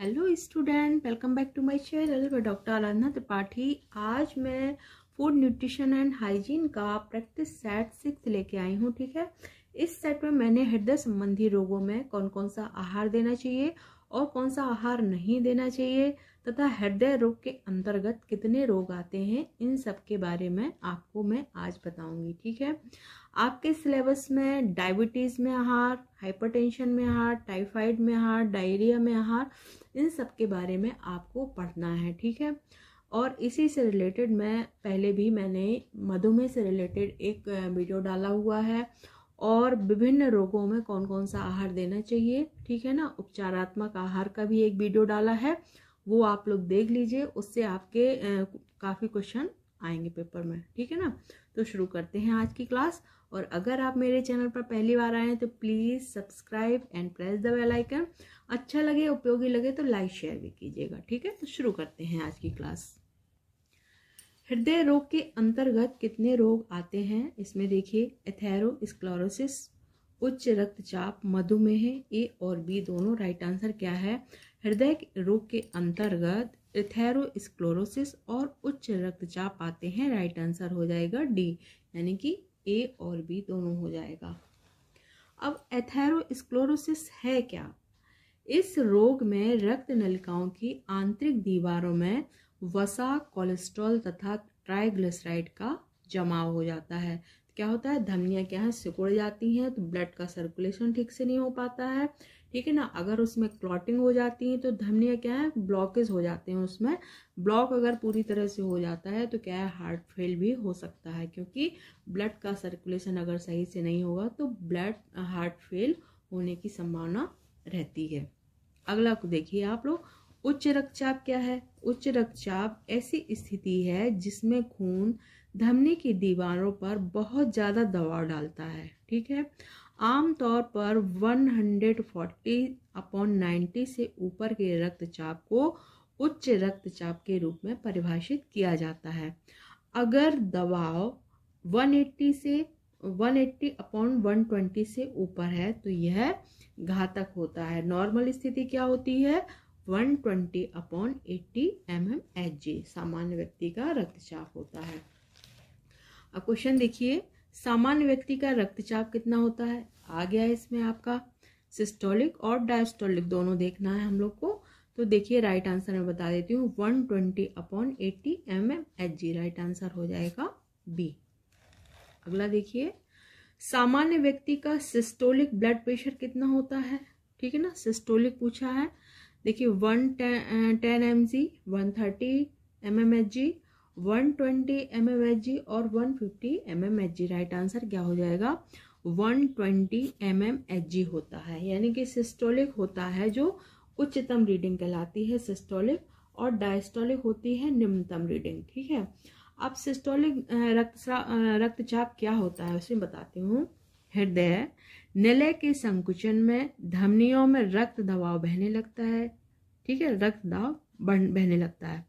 hello student welcome back to my channel मैं doctor Aradhana Tripathi आज मैं फूड न्यूट्रिशन एंड हाइजीन का प्रैक्टिस सेट सिक्स लेके आई हूँ ठीक है इस सेट में मैंने हृदय संबंधी रोगों में कौन कौन सा आहार देना चाहिए और कौन सा आहार नहीं देना चाहिए तथा हृदय रोग के अंतर्गत कितने रोग आते हैं इन सब के बारे में आपको मैं आज बताऊंगी ठीक है आपके सिलेबस में डायबिटीज़ में आहार हाइपरटेंशन में आहार टाइफाइड में आहार डायरिया में आहार इन सब के बारे में आपको पढ़ना है ठीक है और इसी से रिलेटेड मैं पहले भी मैंने मधुमेह से रिलेटेड एक वीडियो डाला हुआ है और विभिन्न रोगों में कौन कौन सा आहार देना चाहिए ठीक है ना उपचारात्मक आहार का भी एक वीडियो डाला है वो आप लोग देख लीजिए उससे आपके काफ़ी क्वेश्चन आएंगे पेपर में ठीक है ना तो शुरू करते हैं आज की क्लास और अगर आप मेरे चैनल पर पहली बार आए हैं तो please subscribe and press the bell icon अच्छा लगे उपयोगी लगे तो लाइक शेयर भी कीजिएगा ठीक है तो शुरू करते हैं आज की क्लास हृदय रोग के अंतर्गत कितने रोग आते हैं इसमें देखिए एथेरो स्क्लोरोसिस उच्च रक्तचाप मधुमेह ए और बी दोनों राइट आंसर क्या है हृदय रोग के अंतर्गत थैरोस्क्लोरोसिस और उच्च रक्तचाप आते हैं राइट आंसर हो जाएगा डी यानी कि ए और बी दोनों हो जाएगा अब एथेरोस्क्लोरोसिस है क्या इस रोग में रक्त नलिकाओं की आंतरिक दीवारों में वसा कोलेस्ट्रॉल तथा ट्राइग्लिसराइड का जमाव हो जाता है क्या होता है धमनियाँ क्या है सिकुड़ जाती हैं तो ब्लड का सर्कुलेशन ठीक से नहीं हो पाता है ठीक है ना अगर उसमें क्लॉटिंग हो जाती है तो धमनियाँ क्या है ब्लॉकेज हो जाते हैं उसमें ब्लॉक अगर पूरी तरह से हो जाता है तो क्या है हार्ट फेल भी हो सकता है क्योंकि ब्लड का सर्कुलेशन अगर सही से नहीं होगा तो ब्लड हार्ट फेल होने की संभावना रहती है अगला देखिए आप लोग उच्च रक्तचाप क्या है उच्च रक्तचाप ऐसी स्थिति है जिसमें खून धमनी की दीवारों पर बहुत ज़्यादा दबाव डालता है ठीक है आमतौर पर 140 अपॉन 90 से ऊपर के रक्तचाप को उच्च रक्तचाप के रूप में परिभाषित किया जाता है अगर दबाव 180 से 180 अपॉन 120 से ऊपर है तो यह घातक होता है नॉर्मल स्थिति क्या होती है 120 upon eighty M M H G सामान्य व्यक्ति का रक्तचाप होता है अब क्वेश्चन देखिए सामान्य व्यक्ति का रक्तचाप कितना होता है आ गया है इसमें आपका सिस्टोलिक और डायस्टोलिक दोनों देखना है हम लोग को तो देखिए राइट आंसर मैं बता देती हूँ one twenty upon eighty M M H G right answer हो जाएगा बी अगला देखिए सामान्य व्यक्ति का सिस्टोलिक ब्लड प्रेशर कितना होता है ठीक है ना सिस्टोलिक पूछा है देखिए one ten M G one thirty M M H G one twenty M M H G और one fifty M M H G right answer क्या हो जाएगा 120 twenty M M H G होता है यानी कि सिस्टोलिक होता है जो उच्चतम रीडिंग कहलाती है सिस्टोलिक और डायस्टोलिक होती है निम्नतम रीडिंग ठीक है अब सिस्टोलिक रक्त रक्तचाप क्या होता है उसमें बताती हूँ हृदय निलय के संकुचन में धमनियों में रक्त दबाव बहने लगता है ठीक है रक्त दबाव बहने लगता है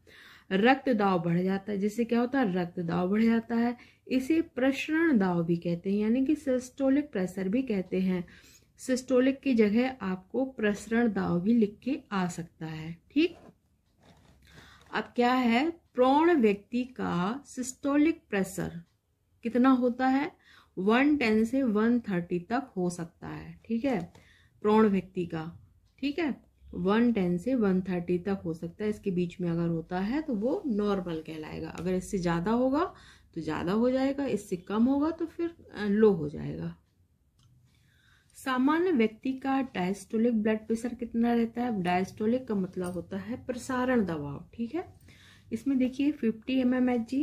रक्त दाव बढ़ जाता है जिससे क्या होता है रक्त दाव बढ़ जाता है इसे प्रसरण दाव भी कहते हैं यानी कि सिस्टोलिक प्रेशर भी कहते हैं सिस्टोलिक की जगह आपको प्रसरण दाव भी लिख के आ सकता है ठीक अब क्या है प्रौण व्यक्ति का सिस्टोलिक प्रेशर कितना होता है वन टेन से वन थर्टी तक हो सकता है ठीक है प्रौण व्यक्ति का ठीक है वन टेन से वन थर्टी तक हो सकता है इसके बीच में अगर होता है तो वो नॉर्मल कहलाएगा अगर इससे ज़्यादा होगा तो ज़्यादा हो जाएगा इससे कम होगा तो फिर लो हो जाएगा सामान्य व्यक्ति का डायस्टोलिक ब्लड प्रेशर कितना रहता है डायस्टोलिक का मतलब होता है प्रसारण दबाव ठीक है इसमें देखिए 50 M M H G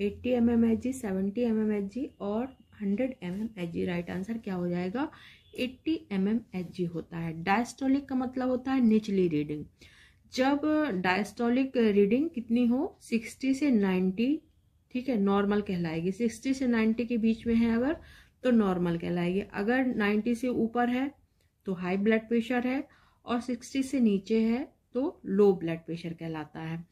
eighty M M H G seventy M M H G और hundred M M H G right answer क्या हो जाएगा 80 एम एम एच जी होता है डायस्टोलिक का मतलब होता है निचली रीडिंग जब डायस्टोलिक रीडिंग कितनी हो 60 से 90 ठीक है नॉर्मल कहलाएगी 60 से 90 के बीच में है अगर तो नॉर्मल कहलाएगी अगर 90 से ऊपर है तो हाई ब्लड प्रेशर है और 60 से नीचे है तो लो ब्लड प्रेशर कहलाता है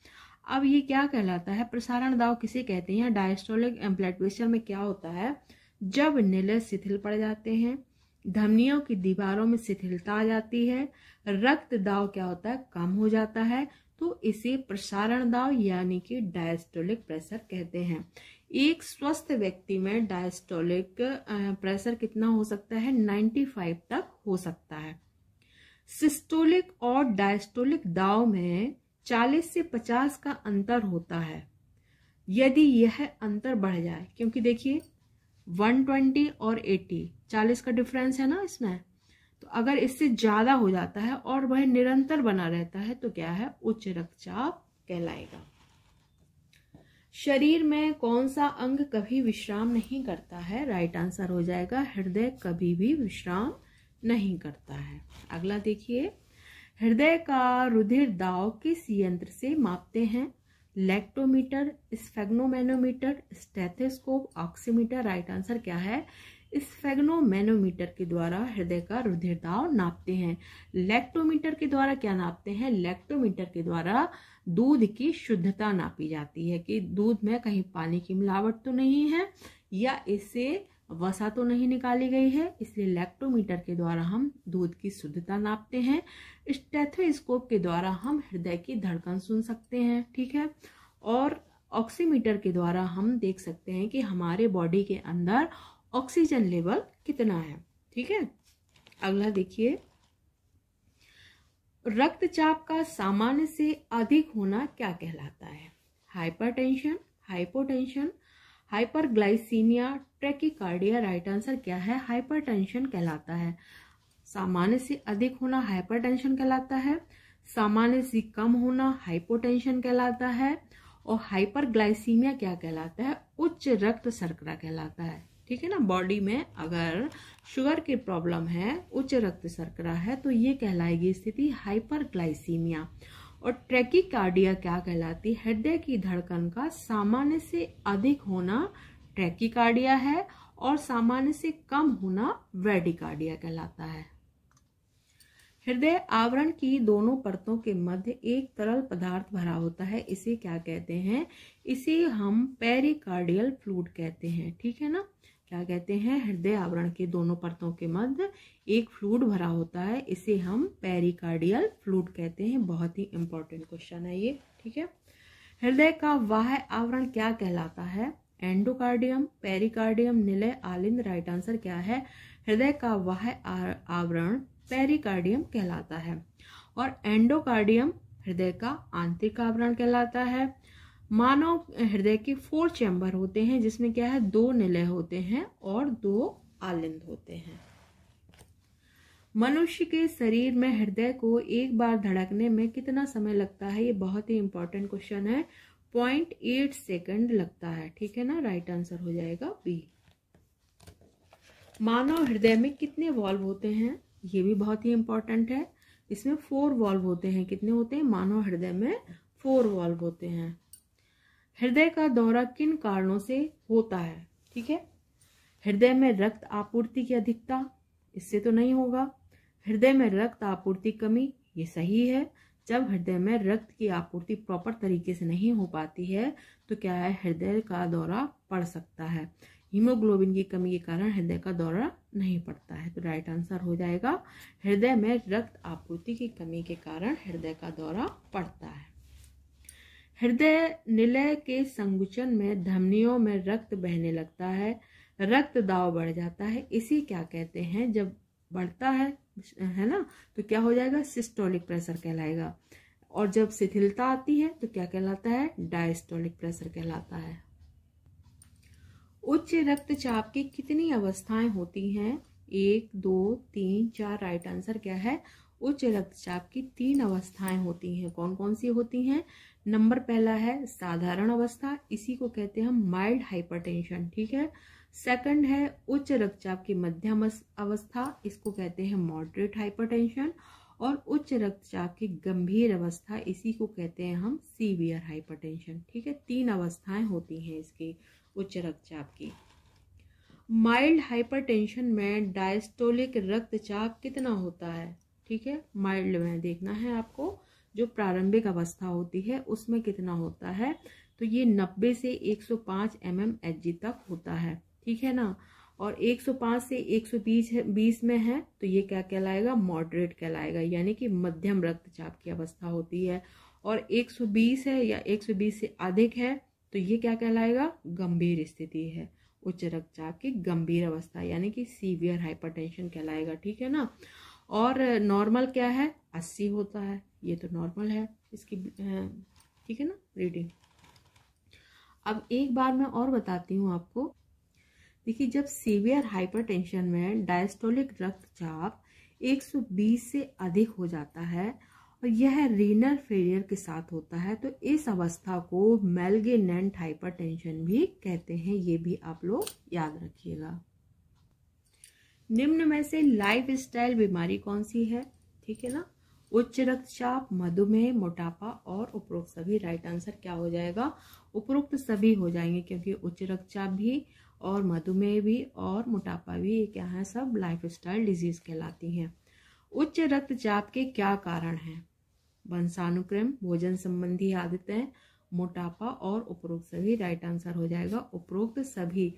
अब ये क्या कहलाता है प्रसारण दाव किसे कहते हैं डायस्टोलिक ब्लड प्रेशर में क्या होता है जब नीले शिथिल पड़ जाते हैं धमनियों की दीवारों में शिथिलता आ जाती है रक्त दाव क्या होता है कम हो जाता है तो इसे प्रसारण दाव यानी कि डायस्टोलिक प्रेशर कहते हैं एक स्वस्थ व्यक्ति में डायस्टोलिक प्रेशर कितना हो सकता है 95 तक हो सकता है सिस्टोलिक और डायस्टोलिक दाव में 40 से 50 का अंतर होता है यदि यह अंतर बढ़ जाए क्योंकि देखिए वन ट्वेंटी और एटी चालीस का डिफरेंस है ना इसमें तो अगर इससे ज़्यादा हो जाता है और वह निरंतर बना रहता है तो क्या है उच्च रक्तचाप कहलाएगा शरीर में कौन सा अंग कभी विश्राम नहीं करता है राइट आंसर हो जाएगा हृदय कभी भी विश्राम नहीं करता है अगला देखिए हृदय का रुधिर दाव किस यंत्र से मापते हैं lactometer sphygmomanometer stethoscope oximeter right answer क्या है स्फेग्नोमेनोमीटर के द्वारा हृदय का रुधिर दाव नापते हैं लेक्टोमीटर के द्वारा क्या नापते हैं लेक्टोमीटर के द्वारा दूध की शुद्धता नापी जाती है कि दूध में कहीं पानी की मिलावट तो नहीं है या इसे वसा तो नहीं निकाली गई है इसलिए लैक्टोमीटर के द्वारा हम दूध की शुद्धता नापते हैं स्टेथोस्कोप के द्वारा हम हृदय की धड़कन सुन सकते हैं ठीक है और ऑक्सीमीटर के द्वारा हम देख सकते हैं कि हमारे बॉडी के अंदर ऑक्सीजन लेवल कितना है ठीक है अगला देखिए रक्तचाप का सामान्य से अधिक होना क्या कहलाता है hypertension hypotension hyperglycaemia tachycardia right answer क्या है हाइपरटेंशन कहलाता है सामान्य से अधिक होना हाइपरटेंशन कहलाता है सामान्य से कम होना हाइपोटेंशन कहलाता है और हाइपरग्लाइसीमिया क्या कहलाता है उच्च रक्त शर्करा कहलाता है ठीक है ना बॉडी में अगर शुगर की प्रॉब्लम है उच्च रक्त शर्करा है तो ये कहलाएगी स्थिति हाइपरग्लाइसीमिया और ट्रैकिकार्डिया क्या कहलाती है हृदय की धड़कन का सामान्य से अधिक होना ट्रैकिकार्डिया है और सामान्य से कम होना वेडिकार्डिया कहलाता है हृदय आवरण की दोनों परतों के मध्य एक तरल पदार्थ भरा होता है इसे क्या कहते हैं इसे हम पेरिकार्डियल फ्लूड कहते हैं ठीक है ना क्या कहते हैं हृदय आवरण के दोनों परतों के मध्य एक फ्लूड भरा होता है इसे हम पेरिकार्डियल फ्लूड कहते हैं बहुत ही इंपॉर्टेंट क्वेश्चन है ये ठीक है हृदय का वाह आवरण क्या कहलाता है एंडोकार्डियम पेरिकार्डियम निलय आलिंद राइट आंसर क्या है हृदय का वाह आवरण पेरिकार्डियम कहलाता है और एंडोकार्डियम हृदय का आंतरिक आवरण कहलाता है मानव हृदय के फोर चैम्बर होते हैं जिसमें क्या है दो निलय होते हैं और दो आलिंद होते हैं मनुष्य के शरीर में हृदय को एक बार धड़कने में कितना समय लगता है ये बहुत ही इंपॉर्टेंट क्वेश्चन है पॉइंट एट सेकेंड लगता है ठीक है ना राइट आंसर हो जाएगा बी मानव हृदय में कितने वॉल्व होते हैं ये भी बहुत ही इंपॉर्टेंट है इसमें फोर वॉल्व होते हैं कितने होते हैं मानव हृदय में फोर वॉल्व होते हैं हृदय का दौरा किन कारणों से होता है ठीक है हृदय में रक्त आपूर्ति की अधिकता इससे तो नहीं होगा हृदय में रक्त आपूर्ति कमी ये सही है जब हृदय में रक्त की आपूर्ति प्रॉपर तरीके से नहीं हो पाती है तो क्या है हृदय का दौरा पड़ सकता है हीमोग्लोबिन की कमी के कारण हृदय का दौरा नहीं पड़ता है तो राइट आंसर हो जाएगा हृदय में रक्त आपूर्ति की कमी के कारण हृदय का दौरा पड़ता है हृदय निलय के संगुचन में धमनियों में रक्त बहने लगता है रक्त दाव बढ़ जाता है इसी क्या कहते हैं जब बढ़ता है है ना तो क्या हो जाएगा सिस्टोलिक प्रेशर कहलाएगा और जब शिथिलता आती है तो क्या कहलाता है डायस्टोलिक प्रेशर कहलाता है उच्च रक्तचाप की कितनी अवस्थाएं होती हैं एक दो तीन चार राइट आंसर क्या है उच्च रक्तचाप की तीन अवस्थाएं होती हैं कौन कौन सी होती हैं नंबर पहला है साधारण अवस्था इसी को कहते हैं हम माइल्ड हाइपरटेंशन ठीक है सेकंड है उच्च रक्तचाप की मध्यम अवस्था इसको कहते हैं मॉडरेट हाइपरटेंशन और उच्च रक्तचाप की गंभीर अवस्था इसी को कहते हैं हम सीवियर हाइपरटेंशन ठीक है तीन अवस्थाएं होती हैं इसकी उच्च रक्तचाप की माइल्ड हाइपरटेंशन में डायस्टोलिक रक्तचाप कितना होता है ठीक है माइल्ड में देखना है आपको जो प्रारंभिक अवस्था होती है उसमें कितना होता है तो ये 90 से 105 एम एच तक होता है ठीक है ना और 105 से 120 सौ में है तो ये क्या कहलाएगा मॉडरेट कहलाएगा यानी कि मध्यम रक्तचाप की अवस्था होती है और 120 है या 120 से अधिक है तो ये क्या कहलाएगा गंभीर स्थिति है उच्च रक्तचाप की गंभीर अवस्था यानी कि सीवियर हाइपरटेंशन कहलाएगा ठीक है ना और नॉर्मल क्या है अस्सी होता है ये तो नॉर्मल है इसकी ठीक है ना रीडिंग अब एक बार मैं और बताती हूँ आपको देखिए जब सीवियर हाइपरटेंशन में डायस्टोलिक रक्तचाप 120 से अधिक हो जाता है और यह रीनल फेलियर के साथ होता है तो इस अवस्था को मेलगेनेंट हाइपरटेंशन भी कहते हैं ये भी आप लोग याद रखिएगा निम्न में से लाइफ स्टाइल बीमारी कौन सी है ठीक है ना उच्च रक्तचाप मधुमेह मोटापा और उपरोक्त सभी राइट आंसर क्या हो जाएगा उपरोक्त सभी हो जाएंगे क्योंकि उच्च रक्तचाप भी और मधुमेह भी और मोटापा भी ये क्या है सब लाइफ स्टाइल डिजीज कहलाती हैं उच्च रक्तचाप के क्या कारण हैं वंशानुक्रम भोजन संबंधी आदतें मोटापा और उपरोक्त सभी राइट आंसर हो जाएगा उपरोक्त सभी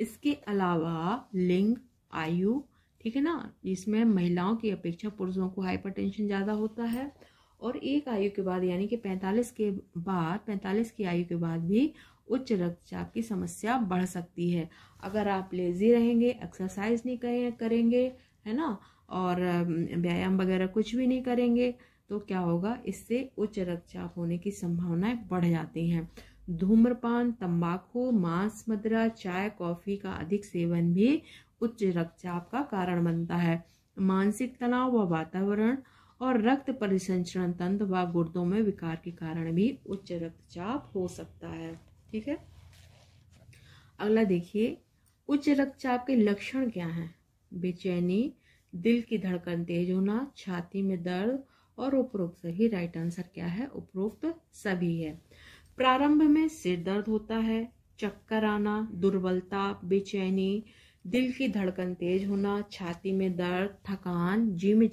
इसके अलावा लिंग आयु ठीक है ना इसमें महिलाओं की अपेक्षा पुरुषों को हाइपरटेंशन ज़्यादा होता है और एक आयु के बाद यानी कि 45 के बाद 45 की आयु के बाद भी उच्च रक्तचाप की समस्या बढ़ सकती है अगर आप लेजी रहेंगे एक्सरसाइज नहीं करें करेंगे है ना और व्यायाम वगैरह कुछ भी नहीं करेंगे तो क्या होगा इससे उच्च रक्तचाप होने की संभावनाएं बढ़ जाती हैं धूम्रपान तंबाकू मांस मदरा चाय कॉफ़ी का अधिक सेवन भी उच्च रक्तचाप का कारण बनता है मानसिक तनाव व वातावरण और रक्त परिसंचरण तंत्र व गुर्दों में विकार के कारण भी उच्च रक्तचाप हो सकता है ठीक है अगला देखिए उच्च रक्तचाप के लक्षण क्या हैं बेचैनी दिल की धड़कन तेज होना छाती में दर्द और उपरोक्त सही राइट आंसर क्या है उपरोक्त सभी है प्रारंभ में सिर दर्द होता है चक्कर आना दुर्बलता बेचैनी दिल की धड़कन तेज होना छाती में दर्द थकान जी में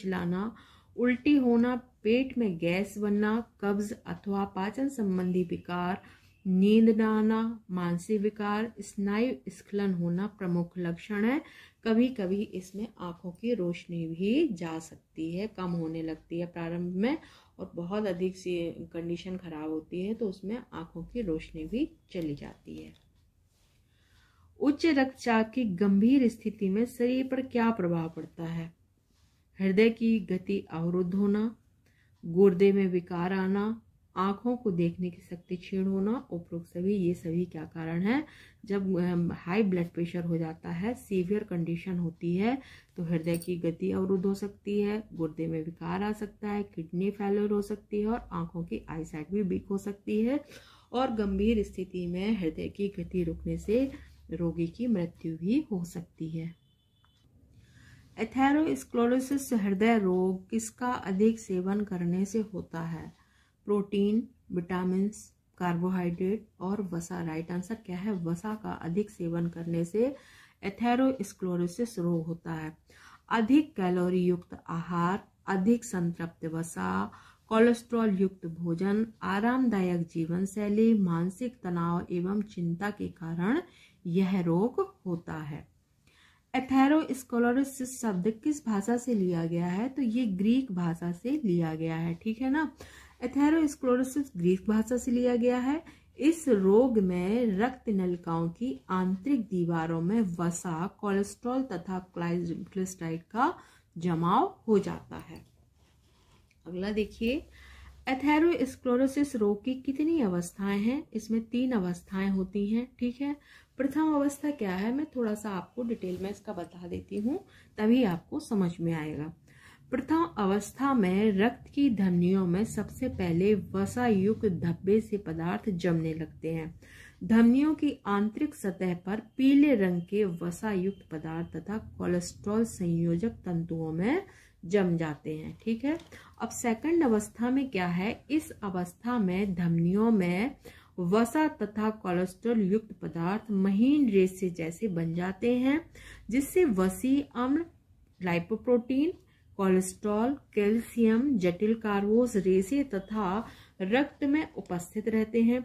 उल्टी होना पेट में गैस बनना कब्ज अथवा पाचन संबंधी विकार नींद न आना मानसिक विकार स्नायु स्खलन होना प्रमुख लक्षण है कभी कभी इसमें आंखों की रोशनी भी जा सकती है कम होने लगती है प्रारंभ में और बहुत अधिक सी कंडीशन खराब होती है तो उसमें आंखों की रोशनी भी चली जाती है उच्च रक्तचाप की गंभीर स्थिति में शरीर पर क्या प्रभाव पड़ता है हृदय की गति अवरुद्ध होना गुर्दे में विकार आना आँखों को देखने की शक्ति क्षीण होना उपरोक्त सभी ये सभी क्या कारण है जब हाई ब्लड प्रेशर हो जाता है सीवियर कंडीशन होती है तो हृदय की गति अवरुद्ध हो सकती है गुर्दे में विकार आ सकता है किडनी फेलर हो सकती है और आँखों की आईसाइट भी वीक हो सकती है और गंभीर स्थिति में हृदय की गति रुकने से रोगी की मृत्यु भी हो सकती है एथेरोस्क्लोरोसिस हृदय रोग किसका अधिक सेवन करने से होता है प्रोटीन विटामिन कार्बोहाइड्रेट और वसा राइट आंसर क्या है वसा का अधिक सेवन करने से एथेरोस्क्लोरोसिस रोग होता है अधिक कैलोरी युक्त आहार अधिक संतृप्त वसा कोलेस्ट्रॉल युक्त भोजन आरामदायक जीवन शैली मानसिक तनाव एवं चिंता के कारण यह रोग होता है एथेरोस्कोलोरिस शब्द किस भाषा से लिया गया है तो ये ग्रीक भाषा से लिया गया है ठीक है ना एथेरोस्कोलोरिस ग्रीक भाषा से लिया गया है इस रोग में रक्त नलिकाओं की आंतरिक दीवारों में वसा कोलेस्ट्रॉल तथा क्लेस्टाइड का जमाव हो जाता है अगला देखिए एथेरोस्क्लोरोसिस रोग की कितनी अवस्थाएं हैं इसमें तीन अवस्थाएं होती हैं ठीक है प्रथम अवस्था क्या है मैं थोड़ा सा आपको डिटेल में इसका बता देती हूँ तभी आपको समझ में आएगा प्रथम अवस्था में रक्त की धमनियों में सबसे पहले वसा युक्त धब्बे से पदार्थ जमने लगते हैं धमनियों की आंतरिक सतह पर पीले रंग के वसा युक्त पदार्थ तथा कोलेस्ट्रॉल संयोजक तंतुओं में जम जाते हैं ठीक है अब सेकंड अवस्था में क्या है इस अवस्था में धमनियों में वसा तथा कोलेस्ट्रॉल युक्त पदार्थ महीन रेसे जैसे बन जाते हैं जिससे वसी अम्ल लाइपोप्रोटीन कोलेस्ट्रॉल कैल्शियम जटिल कार्बोज रेसे तथा रक्त में उपस्थित रहते हैं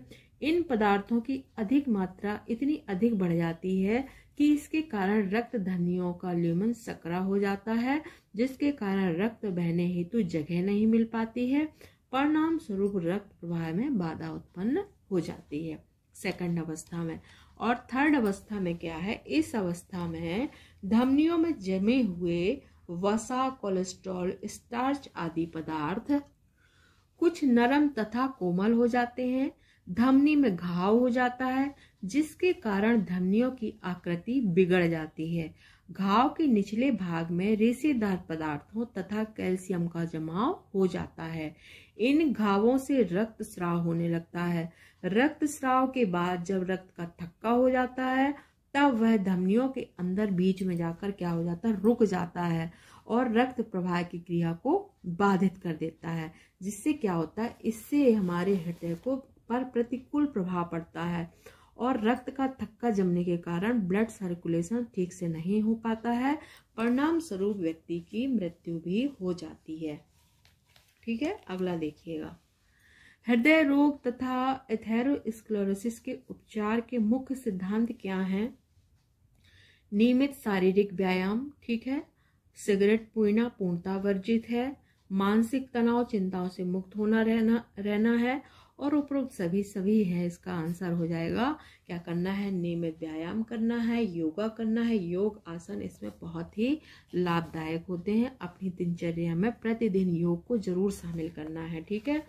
इन पदार्थों की अधिक मात्रा इतनी अधिक बढ़ जाती है कि इसके कारण रक्त धनियों का ल्यूमन सकरा हो जाता है जिसके कारण रक्त बहने हेतु जगह नहीं मिल पाती है परिणाम स्वरूप रक्त प्रवाह में बाधा उत्पन्न हो जाती है सेकंड अवस्था में और थर्ड अवस्था में क्या है इस अवस्था में धमनियों में जमे हुए वसा कोलेस्ट्रॉल स्टार्च आदि पदार्थ कुछ नरम तथा कोमल हो जाते हैं धमनी में घाव हो जाता है जिसके कारण धमनियों की आकृति बिगड़ जाती है घाव के निचले भाग में रेसेदार पदार्थों तथा कैल्शियम का जमाव हो जाता है इन घावों से रक्त स्राव होने लगता है रक्त स्राव के बाद जब रक्त का थक्का हो जाता है तब वह धमनियों के अंदर बीच में जाकर क्या हो जाता है रुक जाता है और रक्त प्रवाह की क्रिया को बाधित कर देता है जिससे क्या होता है इससे हमारे हृदय को पर प्रतिकूल प्रभाव पड़ता है और रक्त का थक्का जमने के कारण ब्लड सर्कुलेशन ठीक से नहीं हो पाता है परिणाम स्वरूप व्यक्ति की मृत्यु भी हो जाती है ठीक है अगला देखिएगा हृदय रोग तथा एथेरोस्क्लोरोसिस के उपचार के मुख्य सिद्धांत क्या हैं नियमित शारीरिक व्यायाम ठीक है सिगरेट पीना पूर्णता वर्जित है मानसिक तनाव चिंताओं से मुक्त होना रहना रहना है और उपरोक्त सभी सभी है इसका आंसर हो जाएगा क्या करना है नियमित व्यायाम करना है योगा करना है योग आसन इसमें बहुत ही लाभदायक होते हैं अपनी दिनचर्या में प्रतिदिन योग को जरूर शामिल करना है ठीक है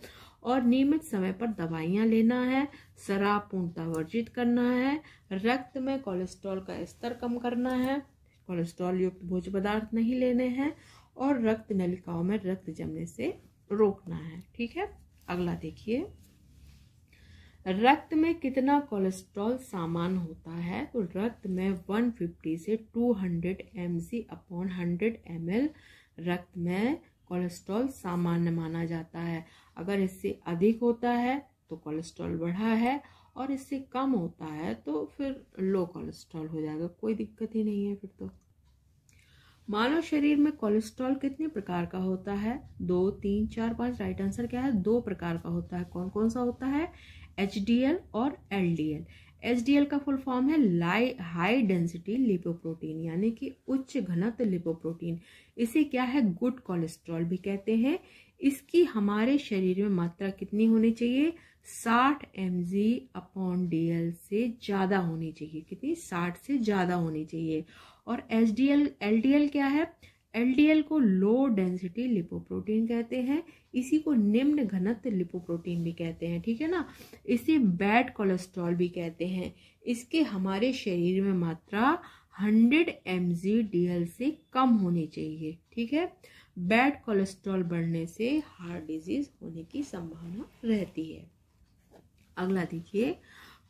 और नियमित समय पर दवाइयाँ लेना है शराब पूर्णता वर्जित करना है रक्त में कोलेस्ट्रॉल का स्तर कम करना है कोलेस्ट्रॉल युक्त भोज पदार्थ नहीं लेने हैं और रक्त नलिकाओं में रक्त जमने से रोकना है ठीक है अगला देखिए रक्त में कितना कोलेस्ट्रॉल सामान होता है तो रक्त में 150 से 200 hundred M G upon hundred M रक्त में कोलेस्ट्रॉल सामान्य माना जाता है अगर इससे अधिक होता है तो कोलेस्ट्रॉल बढ़ा है और इससे कम होता है तो फिर लो कोलेस्ट्रॉल हो जाएगा कोई दिक्कत ही नहीं है फिर तो मानव शरीर में कोलेस्ट्रॉल कितने प्रकार का होता है दो तीन चार पांच राइट आंसर क्या है दो प्रकार का होता है कौन कौन सा होता है एच और एल एच का फुल फॉर्म है लाई हाई डेंसिटी लिपोप्रोटीन यानी कि उच्च घनत्व लिपोप्रोटीन इसे क्या है गुड कोलेस्ट्रॉल भी कहते हैं इसकी हमारे शरीर में मात्रा कितनी होनी चाहिए 60 एम जी अपॉन डी से ज़्यादा होनी चाहिए कितनी 60 से ज़्यादा होनी चाहिए और एच डी एल क्या है एलडीएल को लो डेंसिटी लिपोप्रोटीन कहते हैं इसी को निम्न घनत्व लिपोप्रोटीन भी कहते हैं ठीक है ना इसे बैड कोलेस्ट्रॉल भी कहते हैं इसके हमारे शरीर में मात्रा 100 एम से कम होनी चाहिए ठीक है बैड कोलेस्ट्रॉल बढ़ने से हार्ट डिजीज होने की संभावना रहती है अगला देखिए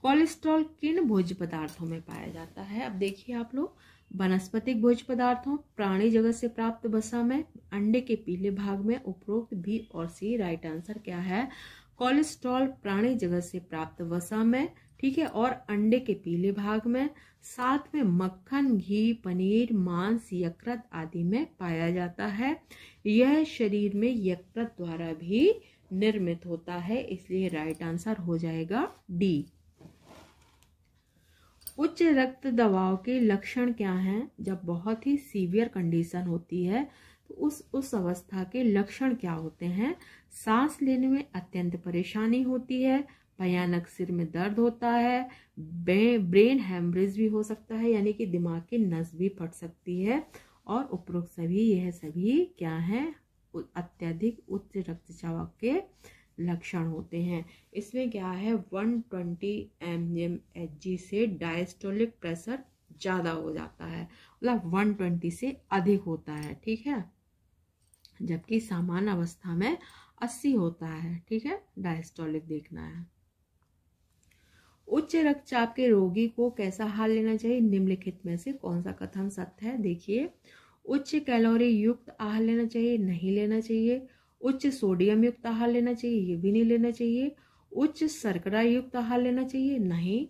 कोलेस्ट्रॉल किन भोज्य पदार्थों में पाया जाता है अब देखिए आप लोग वनस्पतिक भोज पदार्थों प्राणी जगत से प्राप्त वसा में अंडे के पीले भाग में उपरोक्त बी और सी राइट आंसर क्या है कोलेस्ट्रॉल प्राणी जगत से प्राप्त वसा में ठीक है और अंडे के पीले भाग में साथ में मक्खन घी पनीर मांस यकृत आदि में पाया जाता है यह शरीर में यकृत द्वारा भी निर्मित होता है इसलिए राइट आंसर हो जाएगा डी उच्च रक्त दबाव के लक्षण क्या हैं जब बहुत ही सीवियर कंडीशन होती है तो उस उस अवस्था के लक्षण क्या होते हैं सांस लेने में अत्यंत परेशानी होती है भयानक सिर में दर्द होता है ब्रेन हेमरेज भी हो सकता है यानी कि दिमाग की नस भी फट सकती है और उपरोक्त सभी यह सभी क्या हैं अत्यधिक उच्च रक्तचाप के लक्षण होते हैं इसमें क्या है 120 twenty M M H G से डायस्टोलिक प्रेशर ज़्यादा हो जाता है मतलब 120 से अधिक होता है ठीक है जबकि सामान्य अवस्था में 80 होता है ठीक है डायस्टोलिक देखना है उच्च रक्तचाप के रोगी को कैसा हाल लेना चाहिए निम्नलिखित में से कौन सा कथन सत्य है देखिए उच्च कैलोरी युक्त आहार लेना चाहिए नहीं लेना चाहिए उच्च सोडियम युक्त आहार लेना चाहिए ये भी नहीं लेना चाहिए उच्च शर्करा युक्त आहार लेना चाहिए नहीं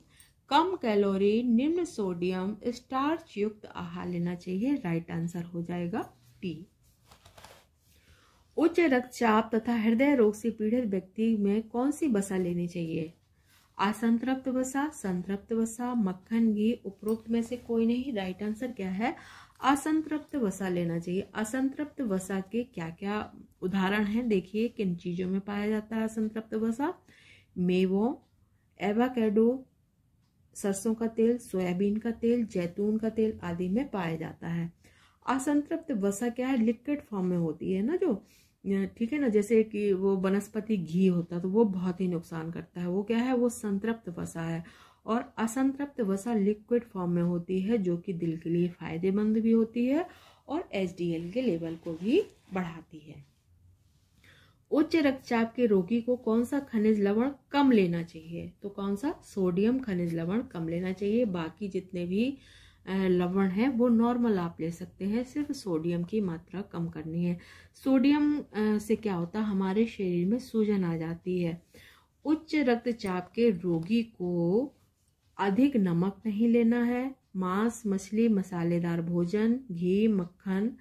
कम कैलोरी निम्न सोडियम स्टार्च युक्त आहार लेना चाहिए राइट आंसर हो जाएगा टी उच्च रक्तचाप तथा हृदय रोग से पीड़ित व्यक्ति में कौन सी बसा लेनी चाहिए असंतृप्त बसा संतृप्त बसा मक्खन घी उपरोक्त में से कोई नहीं राइट आंसर क्या है असंतृप्त वसा लेना चाहिए असंतृप्त वसा के क्या क्या उदाहरण हैं देखिए किन चीज़ों में पाया जाता है असंतृप्त वसा मेवो एवाकेडो सरसों का तेल सोयाबीन का तेल जैतून का तेल आदि में पाया जाता है असंतृप्त वसा क्या है लिक्विड फॉर्म में होती है ना जो ठीक है ना जैसे कि वो वनस्पति घी होता है तो वो बहुत ही नुकसान करता है वो क्या है वो संतृप्त वसा है और असंतृप्त वसा लिक्विड फॉर्म में होती है जो कि दिल के लिए फायदेमंद भी होती है और एच के लेवल को भी बढ़ाती है उच्च रक्तचाप के रोगी को कौन सा खनिज लवण कम लेना चाहिए तो कौन सा सोडियम खनिज लवण कम लेना चाहिए बाकी जितने भी लवण है वो नॉर्मल आप ले सकते हैं सिर्फ सोडियम की मात्रा कम करनी है सोडियम से क्या होता हमारे शरीर में सूजन आ जाती है उच्च रक्तचाप के रोगी को अधिक नमक नहीं लेना है मांस मछली मसालेदार भोजन घी मक्खन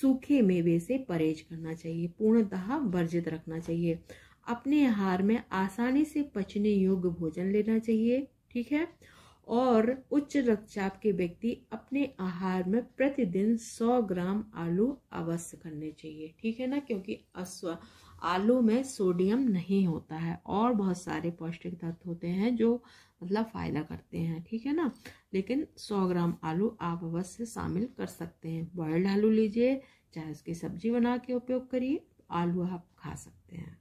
सूखे मेवे से परहेज करना चाहिए पूर्णतः वर्जित रखना चाहिए अपने आहार में आसानी से पचने योग्य भोजन लेना चाहिए ठीक है और उच्च रक्तचाप के व्यक्ति अपने आहार में प्रतिदिन 100 ग्राम आलू अवश्य करने चाहिए ठीक है ना क्योंकि अस्व आलू में सोडियम नहीं होता है और बहुत सारे पौष्टिक तत्व होते हैं जो मतलब फ़ायदा करते हैं ठीक है ना लेकिन 100 ग्राम आलू आप अवश्य शामिल कर सकते हैं बॉयल्ड आलू लीजिए चाहे उसकी सब्जी बना के उपयोग करिए आलू आप खा सकते हैं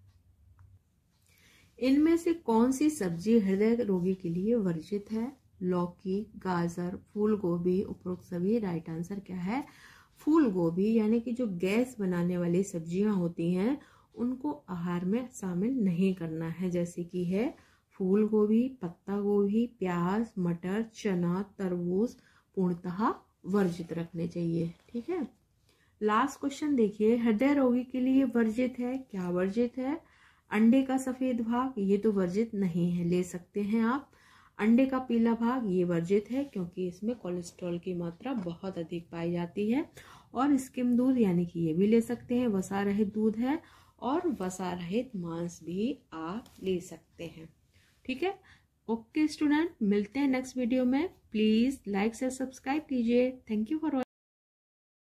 इनमें से कौन सी सब्जी हृदय रोगी के लिए वर्जित है लौकी गाजर फूल गोभी उपरोक्त सभी राइट आंसर क्या है फूल गोभी यानी कि जो गैस बनाने वाली सब्जियां होती हैं उनको आहार में शामिल नहीं करना है जैसे कि है फूल गोभी पत्ता गोभी प्याज मटर चना तरबूज पूर्णतः वर्जित रखने चाहिए ठीक है लास्ट क्वेश्चन देखिए हृदय रोगी के लिए वर्जित है क्या वर्जित है अंडे का सफेद भाग ये तो वर्जित नहीं है ले सकते हैं आप अंडे का पीला भाग ये वर्जित है क्योंकि इसमें कोलेस्ट्रॉल की मात्रा बहुत अधिक पाई जाती है और स्किम दूध यानी कि ये भी ले सकते हैं वसा रहित दूध है और वसा रहित मांस भी आप ले सकते हैं ठीक है ओके स्टूडेंट मिलते हैं नेक्स्ट वीडियो में प्लीज़ लाइक से सब्सक्राइब कीजिए थैंक यू फॉर